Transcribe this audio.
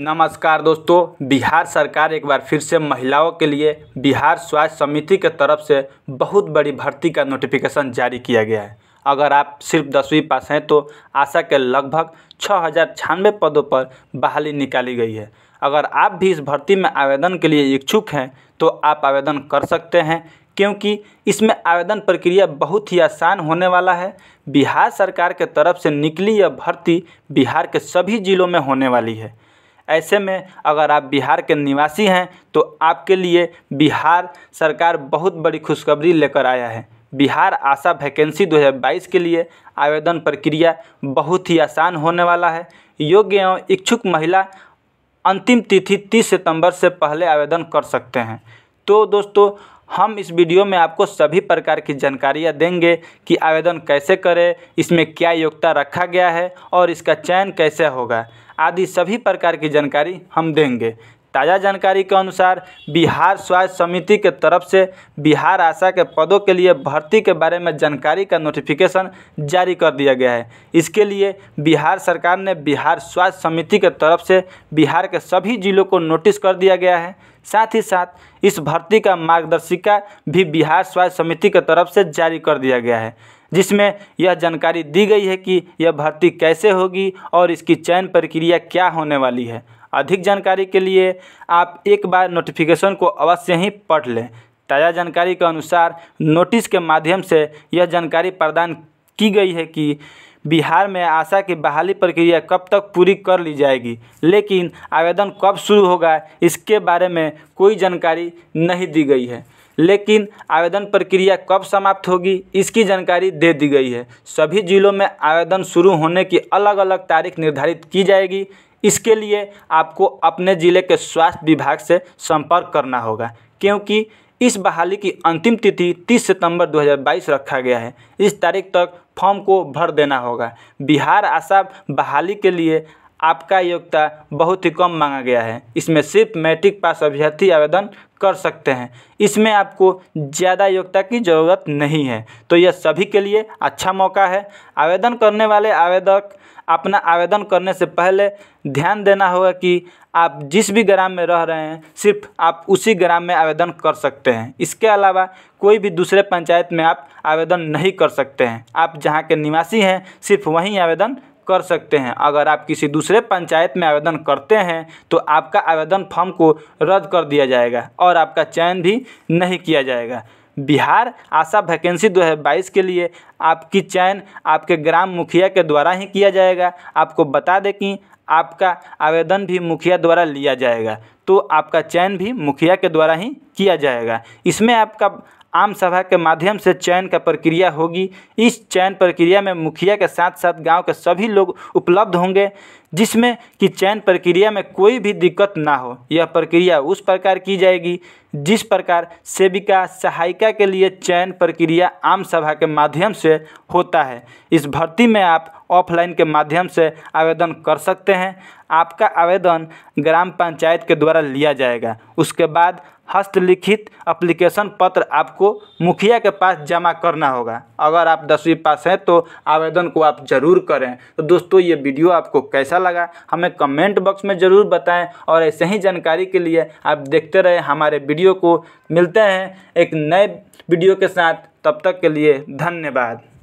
नमस्कार दोस्तों बिहार सरकार एक बार फिर से महिलाओं के लिए बिहार स्वास्थ्य समिति के तरफ से बहुत बड़ी भर्ती का नोटिफिकेशन जारी किया गया है अगर आप सिर्फ दसवीं पास हैं तो आशा के लगभग छः हज़ार छियानवे पदों पर बहाली निकाली गई है अगर आप भी इस भर्ती में आवेदन के लिए इच्छुक हैं तो आप आवेदन कर सकते हैं क्योंकि इसमें आवेदन प्रक्रिया बहुत ही आसान होने वाला है बिहार सरकार के तरफ से निकली यह भर्ती बिहार के सभी ज़िलों में होने वाली है ऐसे में अगर आप बिहार के निवासी हैं तो आपके लिए बिहार सरकार बहुत बड़ी खुशखबरी लेकर आया है बिहार आशा वैकेंसी 2022 के लिए आवेदन प्रक्रिया बहुत ही आसान होने वाला है योग्य एवं इच्छुक महिला अंतिम तिथि 30 सितंबर से पहले आवेदन कर सकते हैं तो दोस्तों हम इस वीडियो में आपको सभी प्रकार की जानकारियाँ देंगे कि आवेदन कैसे करें इसमें क्या योग्यता रखा गया है और इसका चयन कैसे होगा आदि सभी प्रकार की जानकारी हम देंगे ताज़ा जानकारी के अनुसार बिहार स्वास्थ्य समिति के तरफ से बिहार आशा के पदों के लिए भर्ती के बारे में जानकारी का नोटिफिकेशन जारी कर दिया गया है इसके लिए बिहार सरकार ने बिहार स्वास्थ्य समिति के तरफ से बिहार के सभी जिलों को नोटिस कर दिया गया है साथ ही साथ इस भर्ती का मार्गदर्शिका भी बिहार स्वास्थ्य समिति की तरफ से जारी कर दिया गया है जिसमें यह जानकारी दी गई है कि यह भर्ती कैसे होगी और इसकी चयन प्रक्रिया क्या होने वाली है अधिक जानकारी के लिए आप एक बार नोटिफिकेशन को अवश्य ही पढ़ लें ताज़ा जानकारी के अनुसार नोटिस के माध्यम से यह जानकारी प्रदान की गई है कि बिहार में आशा की बहाली प्रक्रिया कब तक पूरी कर ली जाएगी लेकिन आवेदन कब शुरू होगा इसके बारे में कोई जानकारी नहीं दी गई है लेकिन आवेदन प्रक्रिया कब समाप्त होगी इसकी जानकारी दे दी गई है सभी जिलों में आवेदन शुरू होने की अलग अलग तारीख निर्धारित की जाएगी इसके लिए आपको अपने ज़िले के स्वास्थ्य विभाग से संपर्क करना होगा क्योंकि इस बहाली की अंतिम तिथि 30 सितंबर 2022 रखा गया है इस तारीख तक फॉर्म को भर देना होगा बिहार आशा बहाली के लिए आपका योग्यता बहुत ही कम मांगा गया है इसमें सिर्फ मैट्रिक पास अभ्यर्थी आवेदन कर सकते हैं इसमें आपको ज़्यादा योग्यता की ज़रूरत नहीं है तो यह सभी के लिए अच्छा मौका है आवेदन करने वाले आवेदक अपना आवेदन करने से पहले ध्यान देना होगा कि आप जिस भी ग्राम में रह रहे हैं सिर्फ आप उसी ग्राम में आवेदन कर सकते हैं इसके अलावा कोई भी दूसरे पंचायत में आप आवेदन नहीं कर सकते हैं आप जहाँ के निवासी हैं सिर्फ वहीं आवेदन कर सकते हैं अगर आप किसी दूसरे पंचायत में आवेदन करते हैं तो आपका आवेदन फॉर्म को रद्द कर दिया जाएगा और आपका चयन भी नहीं किया जाएगा बिहार आशा वैकेंसी 2022 के लिए आपकी चयन आपके ग्राम मुखिया के द्वारा ही किया जाएगा आपको बता दें कि आपका आवेदन भी मुखिया द्वारा लिया जाएगा तो आपका चयन भी मुखिया के द्वारा ही किया जाएगा इसमें आपका आम सभा के माध्यम से चयन का प्रक्रिया होगी इस चयन प्रक्रिया में मुखिया के साथ साथ गांव के सभी लोग उपलब्ध होंगे जिसमें कि चयन प्रक्रिया में कोई भी दिक्कत ना हो यह प्रक्रिया उस प्रकार की जाएगी जिस प्रकार सेविका सहायिका के लिए चयन प्रक्रिया आम सभा के माध्यम से होता है इस भर्ती में आप ऑफलाइन के माध्यम से आवेदन कर सकते हैं आपका आवेदन ग्राम पंचायत के द्वारा लिया जाएगा उसके बाद हस्तलिखित अप्लीकेशन पत्र आपको मुखिया के पास जमा करना होगा अगर आप दसवीं पास हैं तो आवेदन को आप ज़रूर करें तो दोस्तों ये वीडियो आपको कैसा लगा हमें कमेंट बॉक्स में ज़रूर बताएं और ऐसे ही जानकारी के लिए आप देखते रहें हमारे वीडियो को मिलते हैं एक नए वीडियो के साथ तब तक के लिए धन्यवाद